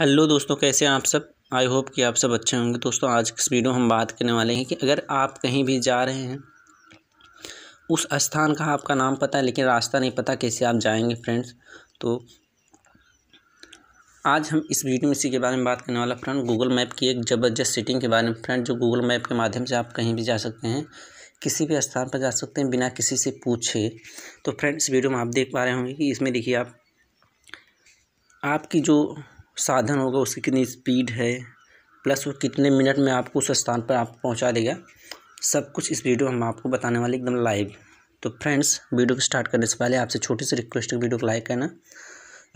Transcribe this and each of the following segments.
hello दोस्तों कैसे हैं आप सब आई होप कि आप सब अच्छे होंगे दोस्तों आज इस वीडियो हम बात करने वाले हैं कि अगर आप कहीं भी जा रहे हैं उस स्थान का आपका नाम पता है लेकिन रास्ता नहीं पता कैसे आप जाएंगे फ्रेंड्स तो आज हम इस वीडियो में इसी के बारे में बात करने वाला फ्रेंड गूगल मैप की एक ज़बरदस्त सेटिंग के बारे में फ्रेंड जो गूगल मैप के माध्यम से आप कहीं भी जा सकते हैं किसी भी स्थान पर जा सकते हैं बिना किसी से पूछे तो फ्रेंड्स वीडियो में आप देख पा रहे होंगे कि इसमें देखिए आप आपकी जो साधन होगा उसकी कितनी स्पीड है प्लस वो कितने मिनट में आपको उस स्थान पर आप पहुंचा देगा सब कुछ इस वीडियो में हम आपको बताने वाले एकदम लाइव तो फ्रेंड्स वीडियो को स्टार्ट करने से पहले आपसे छोटी सी रिक्वेस्ट है वीडियो को लाइक करना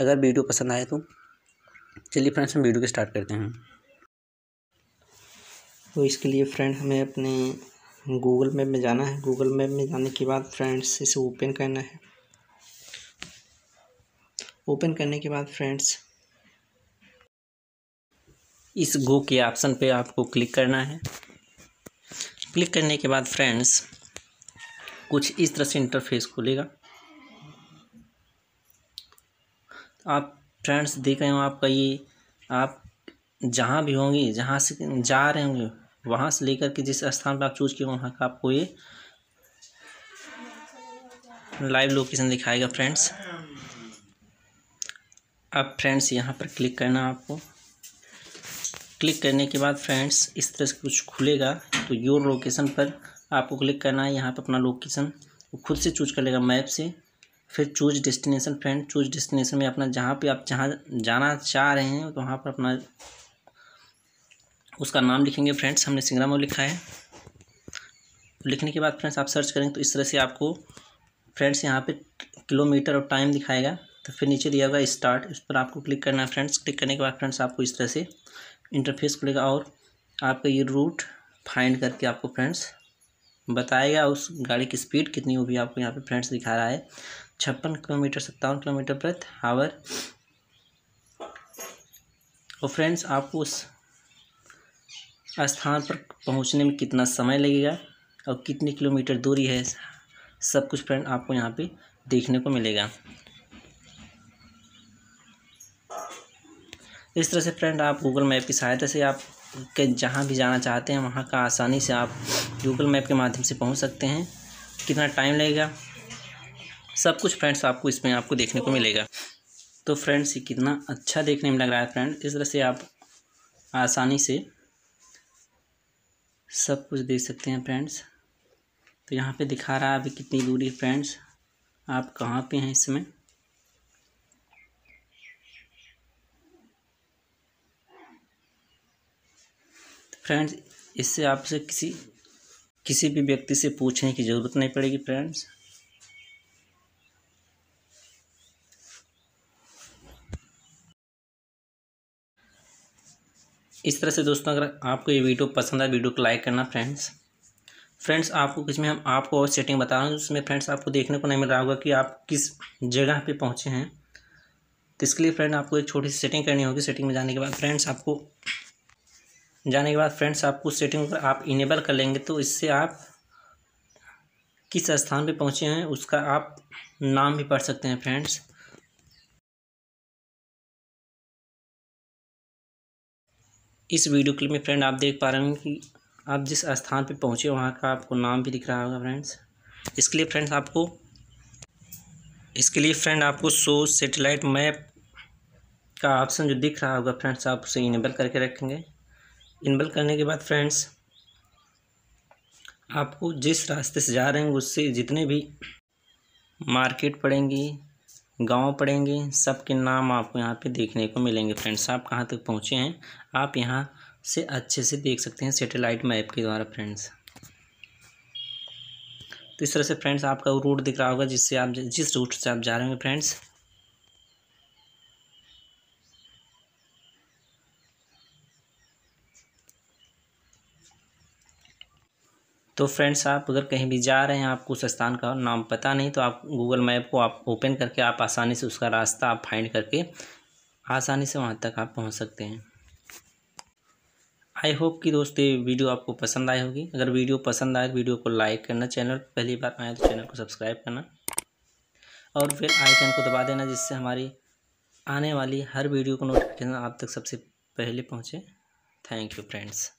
अगर वीडियो पसंद आए तो चलिए फ्रेंड्स हम वीडियो को स्टार्ट करते हैं तो इसके लिए फ्रेंड हमें अपने गूगल मैप में जाना है गूगल मैप में जाने के बाद फ्रेंड्स इसे ओपन करना है ओपन करने के बाद फ्रेंड्स इस गो के ऑप्शन पे आपको क्लिक करना है क्लिक करने के बाद फ्रेंड्स कुछ इस तरह से इंटरफेस खुलेगा आप फ्रेंड्स देख रहे हो आपका ये आप जहाँ भी होंगे जहाँ से जा रहे होंगे वहाँ से लेकर के जिस स्थान पर आप चूज किए वहाँ का आपको ये लाइव लोकेशन दिखाएगा फ्रेंड्स अब फ्रेंड्स यहाँ पर क्लिक करना आपको क्लिक करने के बाद फ्रेंड्स इस तरह से कुछ खुलेगा तो योर लोकेशन पर आपको क्लिक करना है यहाँ पर अपना लोकेशन वो खुद से चूज कर लेगा मैप से फिर choose destination friend choose destination में अपना जहाँ पे आप जहाँ जाना चाह रहे हैं तो वहाँ पर अपना उसका नाम लिखेंगे फ्रेंड्स हमने सिंगरामो लिखा है लिखने के बाद फ्रेंड्स आप सर्च करेंगे तो इस तरह से आपको फ्रेंड्स यहाँ पे किलोमीटर और टाइम दिखाएगा तो फिर नीचे दिया होगा स्टार्ट इस पर आपको क्लिक करना है फ्रेंड्स क्लिक करने के बाद फ्रेंड्स आपको इस तरह से इंटरफेस खुलेगा और आपका ये रूट फाइंड करके आपको फ्रेंड्स बताएगा उस गाड़ी की स्पीड कितनी वो भी आपको यहाँ पे फ्रेंड्स दिखा रहा है छप्पन किलोमीटर सत्तावन किलोमीटर प्रति आवर और फ्रेंड्स आपको उस स्थान पर पहुँचने में कितना समय लगेगा और कितनी किलोमीटर दूरी है सब कुछ फ्रेंड आपको यहाँ पे देखने को मिलेगा इस तरह से फ्रेंड आप गूगल मैप की सहायता से आप के जहाँ भी जाना चाहते हैं वहाँ का आसानी से आप गूगल मैप के माध्यम से पहुँच सकते हैं कितना टाइम लगेगा सब कुछ फ्रेंड्स आपको इसमें आपको देखने को मिलेगा तो फ्रेंड्स ये कितना अच्छा देखने में लग रहा है फ्रेंड इस तरह से आप आसानी से सब कुछ देख सकते हैं फ्रेंड्स तो यहाँ पे दिखा रहा है अभी कितनी दूरी फ्रेंड्स आप कहाँ पे हैं इसमें फ्रेंड्स इससे आपसे किसी किसी भी व्यक्ति से पूछने की ज़रूरत नहीं पड़ेगी फ्रेंड्स इस तरह से दोस्तों अगर आपको ये वीडियो पसंद आए वीडियो को लाइक करना फ्रेंड्स फ्रेंड्स आपको इसमें हम आपको और सेटिंग बता रहा हूँ जिसमें फ्रेंड्स आपको देखने को नहीं मिल रहा होगा कि आप किस जगह पे पहुँचे हैं तो इसके लिए फ्रेंड आपको एक छोटी सी सेटिंग करनी होगी सेटिंग में जाने के बाद फ्रेंड्स आपको जाने के बाद फ्रेंड्स आपको सेटिंग पर आप इनेबल कर लेंगे तो इससे आप किस स्थान पे पहुँचे हैं उसका आप नाम भी पढ़ सकते हैं फ्रेंड्स इस वीडियो क्लिप में फ्रेंड आप देख पा रहे हैं कि आप जिस स्थान पे पहुँचे वहाँ का आपको नाम भी दिख रहा होगा फ्रेंड्स इसके लिए फ्रेंड्स आपको इसके लिए फ्रेंड आपको सो सेटेलाइट मैप का ऑप्शन जो दिख रहा होगा फ्रेंड्स आप उसे इनेबल करके रखेंगे इनबल करने के बाद फ्रेंड्स आपको जिस रास्ते से जा रहे हैं उससे जितने भी मार्केट पड़ेंगी गांव पड़ेंगे सब के नाम आपको यहाँ पे देखने को मिलेंगे फ्रेंड्स आप कहाँ तक पहुँचे हैं आप यहाँ से अच्छे से देख सकते हैं सेटेलाइट मैप के द्वारा फ्रेंड्स तो इस तरह से फ्रेंड्स आपका वो रूट दिख रहा होगा जिससे आप जिस रूट से आप जा रहे हैं फ्रेंड्स तो फ्रेंड्स आप अगर कहीं भी जा रहे हैं आपको उस स्थान का नाम पता नहीं तो आप गूगल मैप को आप ओपन करके आप आसानी से उसका रास्ता आप फाइंड करके आसानी से वहाँ तक आप पहुँच सकते हैं आई होप कि दोस्तों ये वीडियो आपको पसंद आई होगी अगर वीडियो पसंद आए तो वीडियो को लाइक करना चैनल पहली बार आए तो चैनल को सब्सक्राइब करना और फिर आइकन को दबा देना जिससे हमारी आने वाली हर वीडियो को नोटिफिकेशन आप तक सबसे पहले पहुँचे थैंक यू फ्रेंड्स